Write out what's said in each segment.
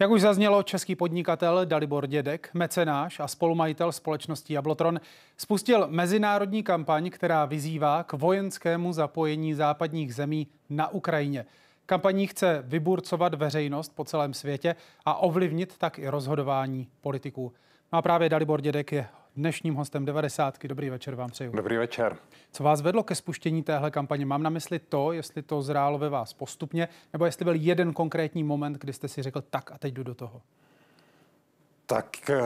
Jak už zaznělo, český podnikatel Dalibor Dědek, mecenáš a spolumajitel společnosti Jablotron, spustil mezinárodní kampaň, která vyzývá k vojenskému zapojení západních zemí na Ukrajině. Kampaní chce vyburcovat veřejnost po celém světě a ovlivnit tak i rozhodování politiků. No a právě Dalibor Dědek je dnešním hostem 90. Dobrý večer vám přeju. Dobrý večer. Co vás vedlo ke spuštění téhle kampaně? Mám na mysli to, jestli to zrálo ve vás postupně, nebo jestli byl jeden konkrétní moment, kdy jste si řekl tak a teď jdu do toho? Tak eh,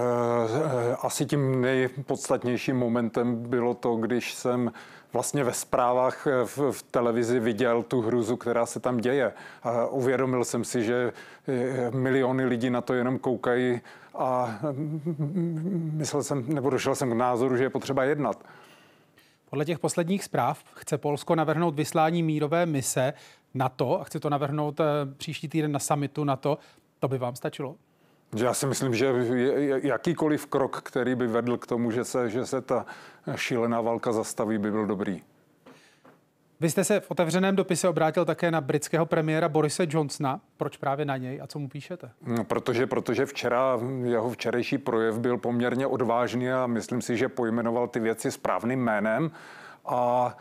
eh asi tím nejpodstatnějším momentem bylo to, když jsem vlastně ve zprávách eh, v, v televizi viděl tu hruzu, která se tam děje. A uvědomil jsem si, že eh, miliony lidí na to jenom koukají a mm, mm, myslel jsem, nebo došel jsem k názoru, že je potřeba jednat. Podle těch posledních zpráv chce Polsko navrhnout vyslání mírové mise to a chce to navrhnout eh, příští týden na samitu na to, To by vám stačilo? Já si myslím, že jakýkoliv krok, který by vedl k tomu, že se, že se ta šílená válka zastaví, by byl dobrý. Vy jste se v otevřeném dopise obrátil také na britského premiéra Borise Johnsona. Proč právě na něj a co mu píšete? No, protože, protože včera jeho včerejší projev byl poměrně odvážný a myslím si, že pojmenoval ty věci správným jménem. A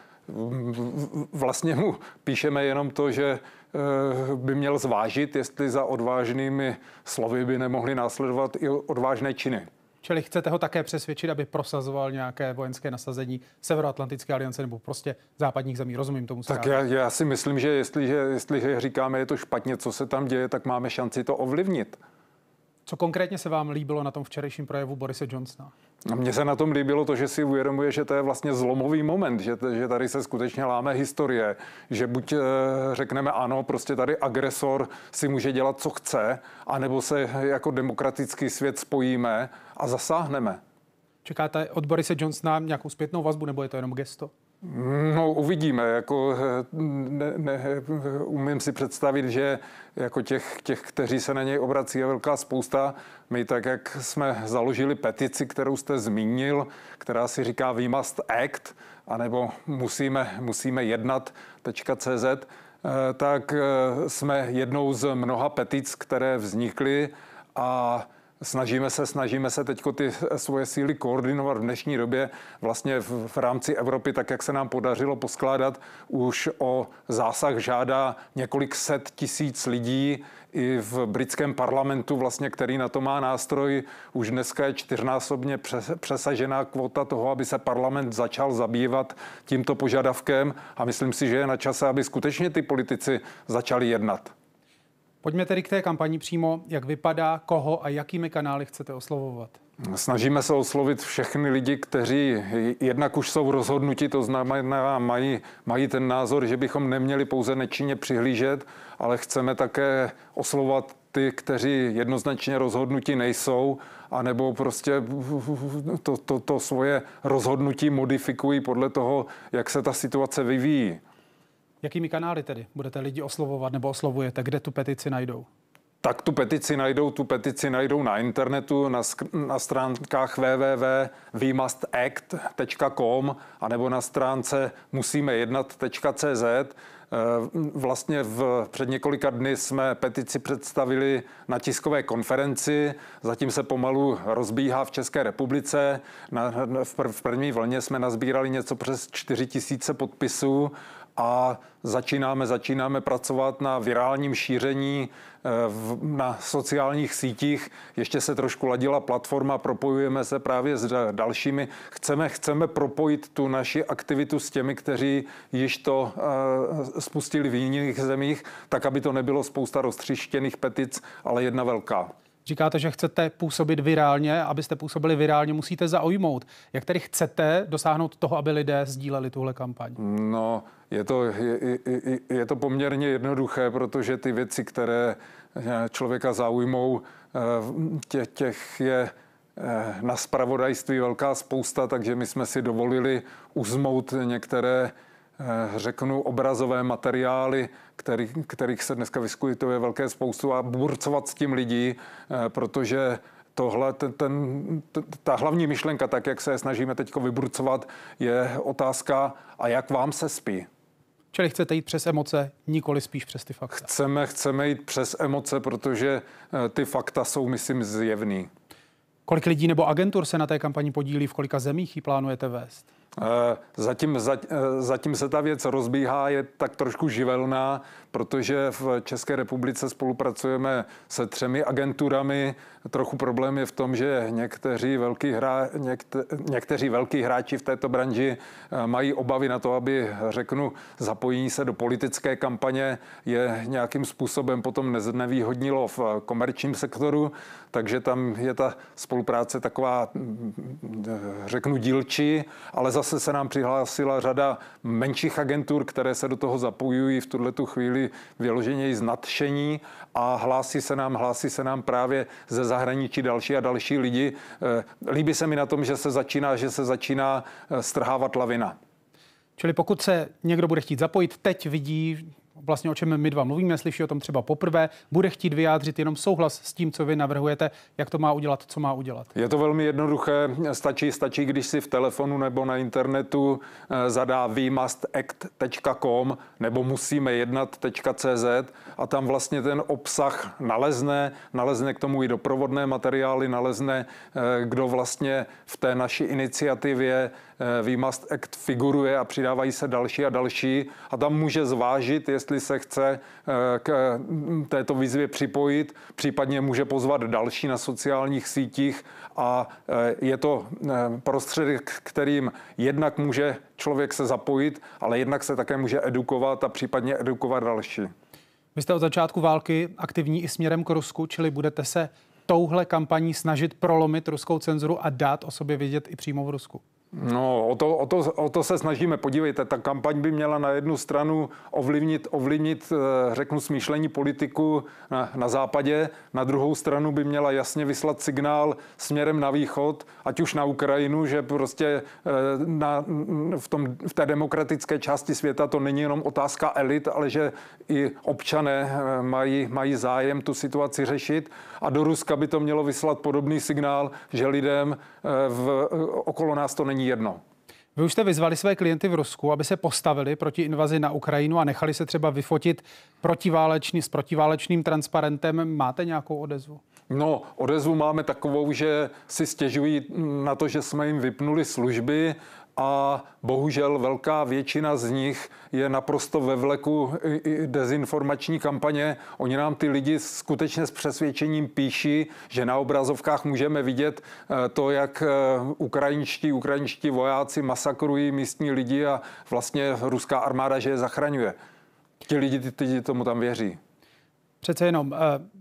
vlastně mu píšeme jenom to, že eh, by měl zvážit, jestli za odvážnými slovy by nemohly následovat i odvážné činy. Čili chcete ho také přesvědčit, aby prosazoval nějaké vojenské nasazení Severoatlantické aliance nebo prostě západních zemí? Rozumím tomu. Tak já, já si myslím, že jestliže, jestliže říkáme, je to špatně, co se tam děje, tak máme šanci to ovlivnit. Co konkrétně se vám líbilo na tom včerejším projevu Borise Johnsona? Mně se na tom líbilo to, že si uvědomuje, že to je vlastně zlomový moment, že, že tady se skutečně láme historie, že buď eh, řekneme ano, prostě tady agresor si může dělat, co chce, anebo se jako demokratický svět spojíme a zasáhneme. Čekáte od Borise Johnsona nějakou zpětnou vazbu, nebo je to jenom gesto? No, uvidíme. Jako, ne, ne, umím si představit, že jako těch, těch, kteří se na něj obrací, je velká spousta. My tak, jak jsme založili petici, kterou jste zmínil, která si říká We must act, anebo musíme, musíme jednat.cz, eh, tak eh, jsme jednou z mnoha petic, které vznikly a Snažíme se, snažíme se teď ty svoje síly koordinovat v dnešní době vlastně v, v rámci Evropy, tak jak se nám podařilo poskládat, už o zásah žádá několik set tisíc lidí i v britském parlamentu, vlastně, který na to má nástroj. Už dneska je čtyřnásobně přesažená kvota toho, aby se parlament začal zabývat tímto požadavkem a myslím si, že je na čase, aby skutečně ty politici začali jednat. Pojďme tedy k té kampani přímo, jak vypadá, koho a jakými kanály chcete oslovovat. Snažíme se oslovit všechny lidi, kteří jednak už jsou rozhodnuti, to znamená, mají, mají ten názor, že bychom neměli pouze nečinně přihlížet, ale chceme také oslovat ty, kteří jednoznačně rozhodnutí nejsou, anebo prostě to, to, to svoje rozhodnutí modifikují podle toho, jak se ta situace vyvíjí. Jakými kanály tedy budete lidi oslovovat nebo oslovujete? Kde tu petici najdou? Tak tu petici najdou, tu petici najdou na internetu, na, na stránkách www.vemustact.com a nebo na stránce musímejednat.cz. Eh, vlastně v, před několika dny jsme petici představili na tiskové konferenci, zatím se pomalu rozbíhá v České republice. Na, v, prv, v první vlně jsme nazbírali něco přes 4 tisíce podpisů a začínáme, začínáme pracovat na virálním šíření eh, v, na sociálních sítích. Ještě se trošku ladila platforma, propojujeme se právě s dalšími. Chceme, chceme propojit tu naši aktivitu s těmi, kteří již to uh, spustili v jiných zemích, tak aby to nebylo spousta roztřištěných petic, ale jedna velká. Říkáte, že chcete působit virálně. Abyste působili virálně, musíte zaujmout. Jak tedy chcete dosáhnout toho, aby lidé sdíleli tuhle kampaň? No, je to, je, je, je to poměrně jednoduché, protože ty věci, které eh, člověka zaujmou, eh, tě, těch je eh, na spravodajství velká spousta, takže my jsme si dovolili uzmout některé Eh, řeknu, obrazové materiály, který, kterých se dneska vyskytuje velké spoustu a burcovat s tím lidí, eh, protože tohle, ten, ten, ta hlavní myšlenka, tak jak se snažíme teď vyburcovat, je otázka, a jak vám se spí? Čili chcete jít přes emoce, nikoli spíš přes ty fakta. Chceme, chceme jít přes emoce, protože eh, ty fakta jsou, myslím, zjevný. Kolik lidí nebo agentur se na té kampani podílí, v kolika zemích ji plánujete vést? Eh, zatím, za, eh, zatím se ta věc rozbíhá, je tak trošku živelná, protože v České republice spolupracujeme se třemi agenturami. Trochu problém je v tom, že někteří velký, hra, někte, někteří velký hráči v této branži eh, mají obavy na to, aby, řeknu, zapojení se do politické kampaně je nějakým způsobem potom neznevýhodnilo v komerčním sektoru, takže tam je ta spolupráce taková, mm, mm, řeknu, dílčí, ale za zase se nám přihlásila řada menších agentur, které se do toho zapojují v tuhle tu chvíli vyloženě z nadšení a hlásí se nám, hlásí se nám právě ze zahraničí další a další lidi. Eh, líbí se mi na tom, že se začíná, že se začíná eh, strhávat lavina. Čili pokud se někdo bude chtít zapojit, teď vidí, vlastně o čem my dva mluvíme, slyší o tom třeba poprvé, bude chtít vyjádřit jenom souhlas s tím, co vy navrhujete, jak to má udělat, co má udělat? Je to velmi jednoduché. Stačí, stačí, když si v telefonu nebo na internetu eh, zadá wemustact.com nebo musíme jednat.cz a tam vlastně ten obsah nalezne, nalezne k tomu i doprovodné materiály, nalezne, eh, kdo vlastně v té naší iniciativě We eh, Must Act figuruje a přidávají se další a další a tam může zvážit, jestli se chce eh, k mm, této výzvě připojit, případně může pozvat další na sociálních sítích a eh, je to prostředek, kterým jednak může člověk se zapojit, ale jednak se také může edukovat a případně edukovat další. Vy jste od začátku války aktivní i směrem k Rusku, čili budete se touhle kampaní snažit prolomit ruskou cenzuru a dát o sobě vědět i přímo v Rusku? No, o to, o, to, o to se snažíme. Podívejte, ta kampaň by měla na jednu stranu ovlivnit, ovlivnit eh, řeknu, smýšlení politiku na, na západě, na druhou stranu by měla jasně vyslat signál směrem na východ, ať už na Ukrajinu, že prostě eh, na, v, tom, v té demokratické části světa to není jenom otázka elit, ale že i občané eh, mají, mají zájem tu situaci řešit. A do Ruska by to mělo vyslat podobný signál, že lidem v, okolo nás to není není jedno. Vy už jste vyzvali své klienty v Rusku, aby se postavili proti invazi na Ukrajinu a nechali se třeba vyfotit protiválečný, s protiválečným transparentem. Máte nějakou odezvu? No, odezvu máme takovou, že si stěžují na to, že jsme jim vypnuli služby a bohužel velká většina z nich je naprosto ve vleku dezinformační kampaně. Oni nám ty lidi skutečně s přesvědčením píší, že na obrazovkách můžeme vidět eh, to, jak eh, ukrajinští, ukrajinští vojáci masakrují místní lidi a vlastně ruská armáda, že je zachraňuje. Ti lidi, ty, ty tomu tam věří. Přece jenom eh,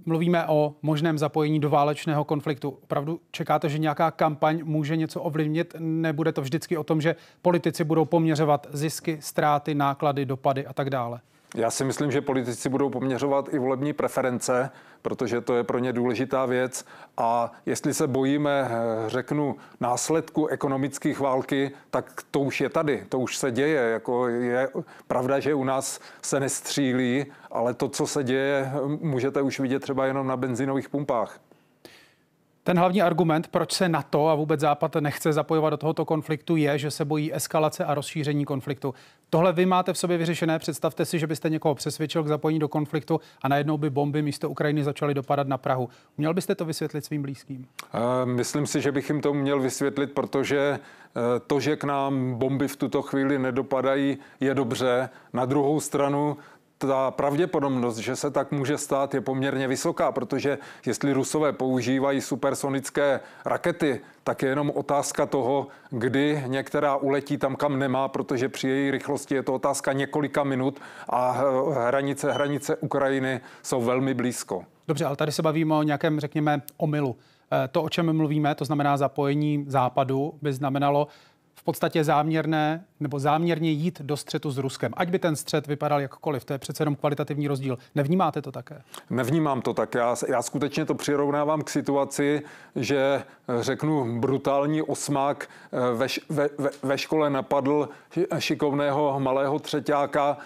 mluvíme o možném zapojení do válečného konfliktu. Opravdu čekáte, že nějaká kampaň může něco ovlivnit? Nebude to vždycky o tom, že politici budou poměřovat zisky, ztráty, náklady, dopady a tak dále? Já si myslím, že politici budou poměřovat i volební preference, protože to je pro ně důležitá věc. A jestli se bojíme, eh, řeknu, následku ekonomických války, tak to už je tady, to už se děje. Jako je pravda, že u nás se nestřílí, ale to, co se děje, můžete už vidět třeba jenom na benzinových pumpách. Ten hlavní argument, proč se NATO a vůbec Západ nechce zapojovat do tohoto konfliktu, je, že se bojí eskalace a rozšíření konfliktu. Tohle vy máte v sobě vyřešené. Představte si, že byste někoho přesvědčil k zapojení do konfliktu a najednou by bomby místo Ukrajiny začaly dopadat na Prahu. Měl byste to vysvětlit svým blízkým? Eh, myslím si, že bych jim to měl vysvětlit, protože eh, to, že k nám bomby v tuto chvíli nedopadají, je dobře. Na druhou stranu ta pravděpodobnost, že se tak může stát, je poměrně vysoká, protože jestli Rusové používají supersonické rakety, tak je jenom otázka toho, kdy některá uletí tam, kam nemá, protože při její rychlosti je to otázka několika minut a hranice, hranice Ukrajiny jsou velmi blízko. Dobře, ale tady se bavíme o nějakém, řekněme, omylu. Eh, to, o čem mluvíme, to znamená zapojení západu, by znamenalo v podstatě záměrné nebo záměrně jít do střetu s Ruskem. Ať by ten střet vypadal jakkoliv, to je přece jenom kvalitativní rozdíl. Nevnímáte to také? Nevnímám to tak. Já, já skutečně to přirovnávám k situaci, že eh, řeknu brutální osmák eh, ve, ve, ve, ve škole napadl šikovného malého třetíáka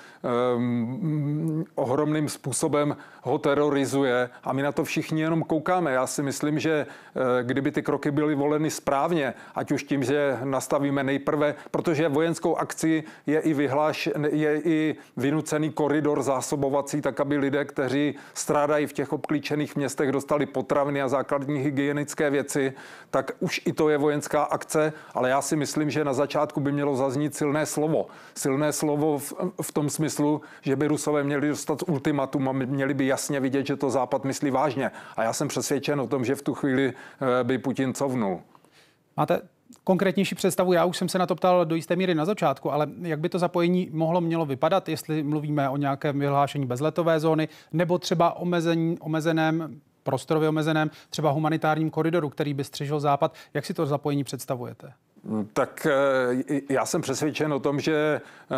um, eh, ohromným způsobem ho terorizuje a my na to všichni jenom koukáme. Já si myslím, že kdyby ty kroky byly voleny správně, ať už tím, že nastavíme nejprve, protože vojenskou akci je i vyhláš, je i vynucený koridor zásobovací, tak aby lidé, kteří strádají v těch obklíčených městech, dostali potraviny a základní hygienické věci, tak už i to je vojenská akce, ale já si myslím, že na začátku by mělo zaznít silné slovo. Silné slovo v, v tom smyslu, že by Rusové měli dostat ultimatum a měli by jasně vidět, že to Západ myslí vážně. A já jsem přesvědčen o tom, že v tu chvíli eh, by Putin covnul. Máte konkrétnější představu, já už jsem se na to ptal do jisté míry na začátku, ale jak by to zapojení mohlo mělo vypadat, jestli mluvíme o nějakém vyhlášení bezletové zóny nebo třeba omezení, omezeném prostorově omezeném třeba humanitárním koridoru, který by střežil Západ. Jak si to zapojení představujete? Tak eh, já jsem přesvědčen o tom, že eh,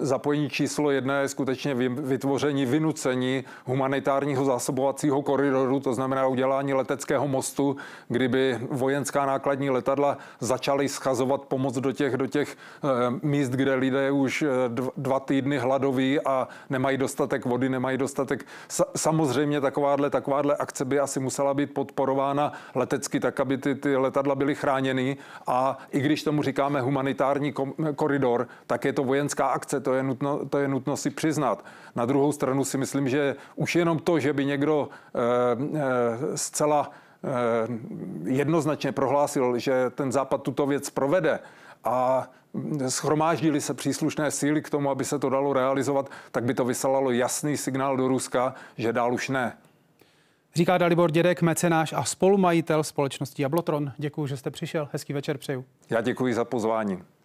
zapojení číslo jedna je skutečně vytvoření, vynucení humanitárního zásobovacího koridoru, to znamená udělání leteckého mostu, kdyby vojenská nákladní letadla začaly schazovat pomoc do těch, do těch eh, míst, kde lidé už dva týdny hladoví a nemají dostatek vody, nemají dostatek. Samozřejmě takováhle, takováhle akce by asi musela být podporována letecky tak, aby ty, ty letadla byly chráněny a i když tomu říkáme humanitární koridor, tak je to vojenská akce, to je, nutno, to je nutno si přiznat. Na druhou stranu si myslím, že už jenom to, že by někdo eh, eh zcela eh, jednoznačně prohlásil, že ten Západ tuto věc provede a schromáždili se příslušné síly k tomu, aby se to dalo realizovat, tak by to vysalalo jasný signál do Ruska, že dál už ne. Říká Dalibor Dědek, mecenáš a spolumajitel společnosti Jablotron. Děkuji, že jste přišel. Hezký večer přeju. Já děkuji za pozvání.